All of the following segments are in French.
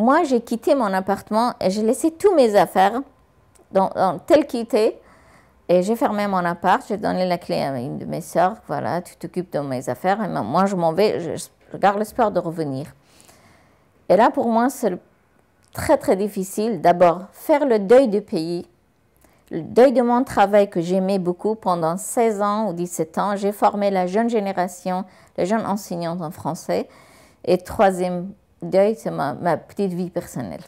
Moi, j'ai quitté mon appartement et j'ai laissé tous mes affaires dans, dans tel qu'il était. Et j'ai fermé mon appart, j'ai donné la clé à une de mes sœurs. Voilà, tu t'occupes de mes affaires. Et moi, je m'en vais, je, garde l'espoir de revenir. Et là, pour moi, c'est très, très difficile. D'abord, faire le deuil du pays, le deuil de mon travail que j'aimais beaucoup pendant 16 ans ou 17 ans. J'ai formé la jeune génération, les jeunes enseignants en français. Et troisième deuil, c'est ma, petite vie personnelle.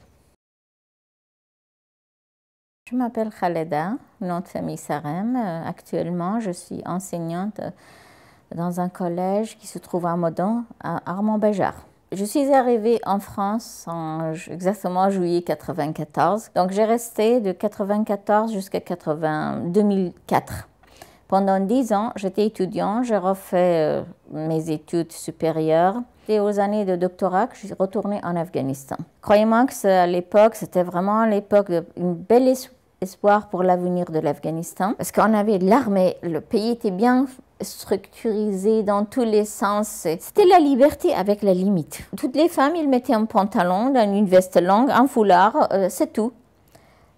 Je m'appelle Khaleda, nom de famille Sarem. Euh, actuellement, je suis enseignante euh, dans un collège qui se trouve à Modon, à armand béjar Je suis arrivée en France exactement en juillet 1994. Donc j'ai resté de 1994 jusqu'à 2004. Pendant dix ans, j'étais étudiant, j'ai refait euh, mes études supérieures. Et aux années de doctorat, je suis retournée en Afghanistan. Croyez-moi que à l'époque, c'était vraiment l'époque d'une euh, belle espoir pour l'avenir de l'Afghanistan. Parce qu'on avait l'armée, le pays était bien structurisé dans tous les sens. C'était la liberté avec la limite. Toutes les femmes, ils mettaient un pantalon, une veste longue, un foulard, euh, c'est tout.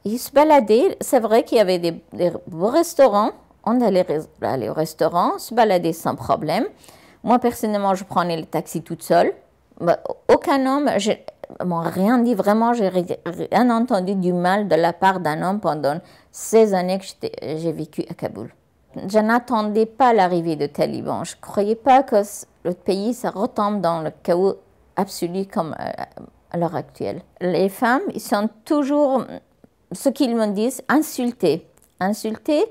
Ils se baladaient. C'est vrai qu'il y avait des, des restaurants, on allait au restaurant, se balader sans problème. Moi, personnellement, je prenais le taxi toute seule. Bah, aucun homme, m'ont rien dit vraiment, j'ai rien entendu du mal de la part d'un homme pendant ces années que j'ai vécu à Kaboul. Je n'attendais pas l'arrivée de talibans. Je ne croyais pas que le pays ça retombe dans le chaos absolu comme euh, à l'heure actuelle. Les femmes, ils sont toujours, ce qu'ils me disent, insultées. Insultées,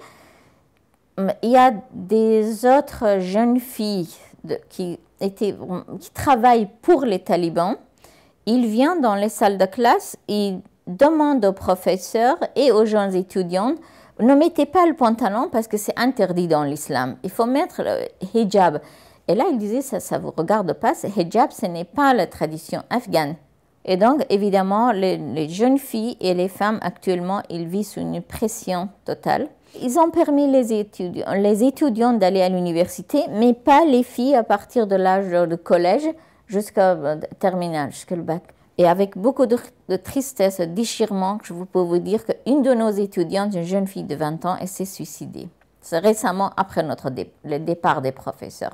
il y a des autres jeunes filles qui, travaillent pour les talibans. Ils viennent dans les salles de classe, et demandent aux professeurs et aux jeunes étudiants ne mettez pas le pantalon parce que c'est interdit dans l'islam. Il faut mettre le hijab. Et là, ils disaient ça, ne vous regarde pas. Ce hijab, ce n'est pas la tradition afghane. Et donc, évidemment, les, jeunes filles et les femmes actuellement, ils vivent sous une pression totale. Ils ont permis les étudiants, les étudiants d'aller à l'université, mais pas les filles à partir de l'âge de collège jusqu'au euh, terminale, jusqu'au bac. Et avec beaucoup de, tristesse, de déchirement, je peux vous dire qu'une de nos étudiantes, une jeune fille de 20 ans, s'est suicidée. C'est récemment après notre le départ des professeurs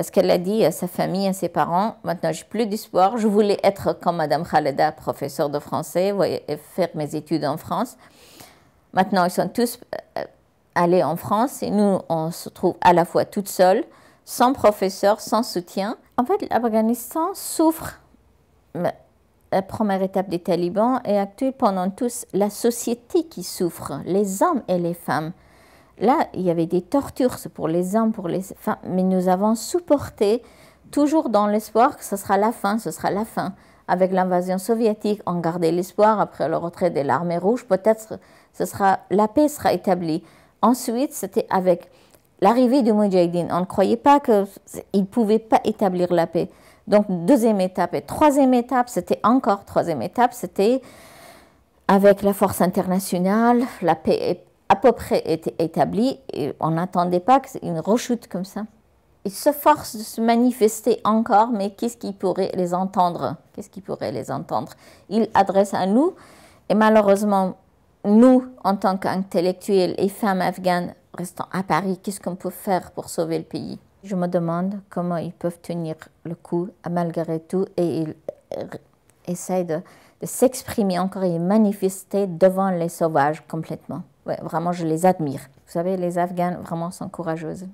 parce qu'elle a dit à sa famille, à ses parents, maintenant j'ai plus d'espoir, je voulais être comme Madame Khaleda, professeure de français, et faire mes études en France. Maintenant, ils sont tous euh, allés en France et nous, on se trouve à la fois toutes seules, sans professeur, sans soutien. En fait, l'Afghanistan souffre, la première étape des talibans, est actuelle pendant tous la société qui souffre, les hommes et les femmes. Là, il y avait des tortures pour les hommes, pour les femmes, mais nous avons supporté, toujours dans l'espoir que ce sera la fin, ce sera la fin. Avec l'invasion soviétique, on gardait l'espoir, après le retrait de l'armée rouge, peut-être ce sera, la paix sera établie. Ensuite, c'était avec l'arrivée du Mujahideen. On ne croyait pas qu'il ne pouvait pas établir la paix. Donc, deuxième étape. Et troisième étape, c'était encore troisième étape, c'était avec la force internationale, la paix à peu près établi, et on n'attendait pas une rechute comme ça. Ils se forcent de se manifester encore, mais qu'est-ce qui pourrait les entendre Qu'est-ce qui pourrait les entendre Ils adressent à nous, et malheureusement, nous, en tant qu'intellectuels et femmes afghanes restant à Paris, qu'est-ce qu'on peut faire pour sauver le pays Je me demande comment ils peuvent tenir le coup malgré tout, et ils euh, essayent de, s'exprimer encore et de manifester devant les sauvages complètement vraiment, je les admire. Vous savez, les Afghanes, vraiment, sont courageuses.